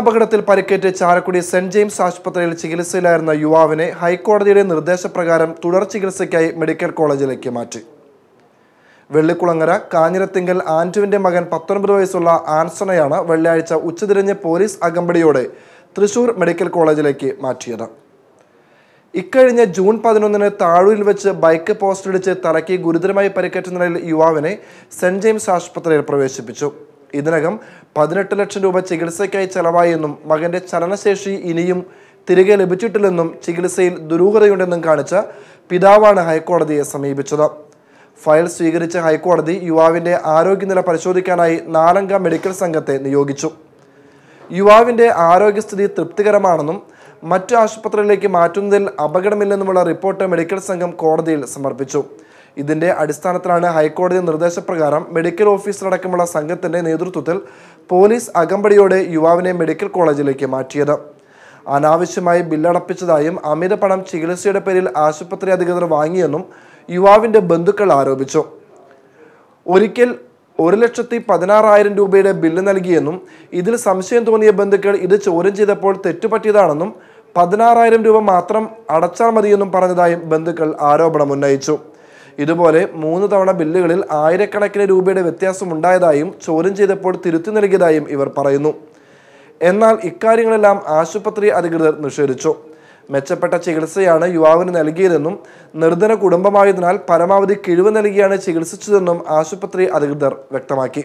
അപകടത്തിൽ പരിക്കേറ്റ് Chalakudy saint James ആശുപത്രിയിൽ ചികിത്സയിലായിരുന്ന യുവാവിനെ ഹൈക്കോടതിയുടെ നിർദ്ദേശപ്രകാരം തുടർ ചികിത്സയ്ക്കായി മെഡിക്കൽ കോളേജിലേക്ക് മാറ്റി വെള്ളിക്കുളങ്ങര കാഞ്ഞിരത്തിങ്കൽ ആന്റുവിന്റെ മകൻ പത്തൊൻപത് വയസ്സുള്ള ആൻസണയാണ് വെള്ളിയാഴ്ച ഉച്ചതിരിഞ്ഞ് പോലീസ് അകമ്പടിയോടെ തൃശൂർ മെഡിക്കൽ കോളേജിലേക്ക് മാറ്റിയത് ഇക്കഴിഞ്ഞ ജൂൺ പതിനൊന്നിന് താഴൂരിൽ വെച്ച് ബൈക്ക് പോസ്റ്റടിച്ച് തലയ്ക്ക് ഗുരുതരമായി പരിക്കേറ്റ നിലയിൽ യുവാവിനെ സെന്റ് ജെയിംസ് ആശുപത്രിയിൽ പ്രവേശിപ്പിച്ചു ഇതിനകം പതിനെട്ട് ലക്ഷം രൂപ ചികിത്സയ്ക്കായി ചെലവായെന്നും മകന്റെ ചലനശേഷി ഇനിയും തിരികെ ലഭിച്ചിട്ടില്ലെന്നും ചികിത്സയിൽ ദുരൂഹതയുണ്ടെന്നും കാണിച്ച പിതാവാണ് ഹൈക്കോടതിയെ സമീപിച്ചത് ഫയൽ സ്വീകരിച്ച ഹൈക്കോടതി യുവാവിന്റെ ആരോഗ്യനില പരിശോധിക്കാനായി നാലംഗ മെഡിക്കൽ സംഘത്തെ നിയോഗിച്ചു യുവാവിന്റെ ആരോഗ്യസ്ഥിതി തൃപ്തികരമാണെന്നും മറ്റു ആശുപത്രിയിലേക്ക് മാറ്റുന്നതിൽ അപകടമില്ലെന്നുമുള്ള റിപ്പോർട്ട് മെഡിക്കൽ സംഘം കോടതിയിൽ സമർപ്പിച്ചു ഇതിന്റെ അടിസ്ഥാനത്തിലാണ് ഹൈക്കോടതി നിർദ്ദേശപ്രകാരം മെഡിക്കൽ ഓഫീസർ അടക്കമുള്ള സംഘത്തിന്റെ നേതൃത്വത്തിൽ പോലീസ് അകമ്പടിയോടെ യുവാവിനെ മെഡിക്കൽ കോളേജിലേക്ക് മാറ്റിയത് അനാവശ്യമായി ബില്ലടപ്പിച്ചതായും അമിത പണം ചികിത്സയുടെ പേരിൽ ആശുപത്രി അധികൃതർ വാങ്ങിയെന്നും യുവാവിന്റെ ബന്ധുക്കൾ ആരോപിച്ചു ഒരിക്കൽ ഒരു ലക്ഷത്തി പതിനാറായിരം രൂപയുടെ ബില്ല് നൽകിയെന്നും ഇതിൽ സംശയം തോന്നിയ ബന്ധുക്കൾ ഇത് ചോദ്യം ചെയ്തപ്പോൾ തെറ്റുപറ്റിയതാണെന്നും പതിനാറായിരം രൂപ മാത്രം അടച്ചാൽ മതിയെന്നും പറഞ്ഞതായും ബന്ധുക്കൾ ആരോപണം ഉന്നയിച്ചു ഇതുപോലെ മൂന്ന് തവണ ബില്ലുകളിൽ ആയിരക്കണക്കിന് രൂപയുടെ വ്യത്യാസം ഉണ്ടായതായും ചോദ്യം ചെയ്തപ്പോൾ തിരുത്തി നൽകിയതായും ഇവർ പറയുന്നു എന്നാൽ ഇക്കാര്യങ്ങളെല്ലാം ആശുപത്രി അധികൃതർ നിഷേധിച്ചു മെച്ചപ്പെട്ട ചികിത്സയാണ് യുവാവിന് നൽകിയതെന്നും നിർധന കുടുംബമായതിനാൽ പരമാവധി കിഴിവ് നൽകിയാണ് ചികിത്സിച്ചതെന്നും ആശുപത്രി അധികൃതർ വ്യക്തമാക്കി